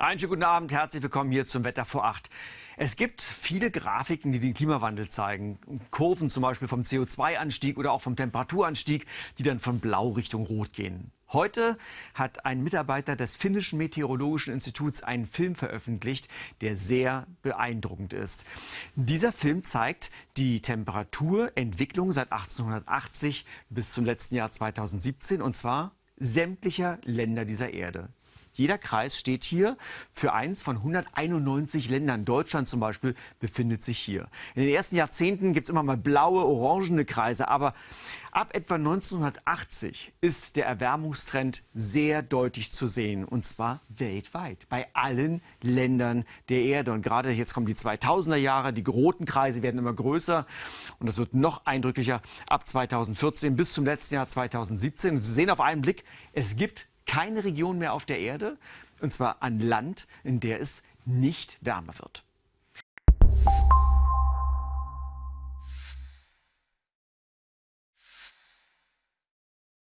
Einen schönen guten Abend, herzlich willkommen hier zum Wetter vor 8. Es gibt viele Grafiken, die den Klimawandel zeigen. Kurven zum Beispiel vom CO2-Anstieg oder auch vom Temperaturanstieg, die dann von Blau Richtung Rot gehen. Heute hat ein Mitarbeiter des finnischen Meteorologischen Instituts einen Film veröffentlicht, der sehr beeindruckend ist. Dieser Film zeigt die Temperaturentwicklung seit 1880 bis zum letzten Jahr 2017 und zwar sämtlicher Länder dieser Erde. Jeder Kreis steht hier für eins von 191 Ländern. Deutschland zum Beispiel befindet sich hier. In den ersten Jahrzehnten gibt es immer mal blaue, orangene Kreise, aber ab etwa 1980 ist der Erwärmungstrend sehr deutlich zu sehen und zwar weltweit, bei allen Ländern der Erde. Und gerade jetzt kommen die 2000er Jahre, die roten Kreise werden immer größer und das wird noch eindrücklicher ab 2014 bis zum letzten Jahr 2017. Und Sie sehen auf einen Blick, es gibt keine Region mehr auf der Erde, und zwar an Land, in der es nicht wärmer wird.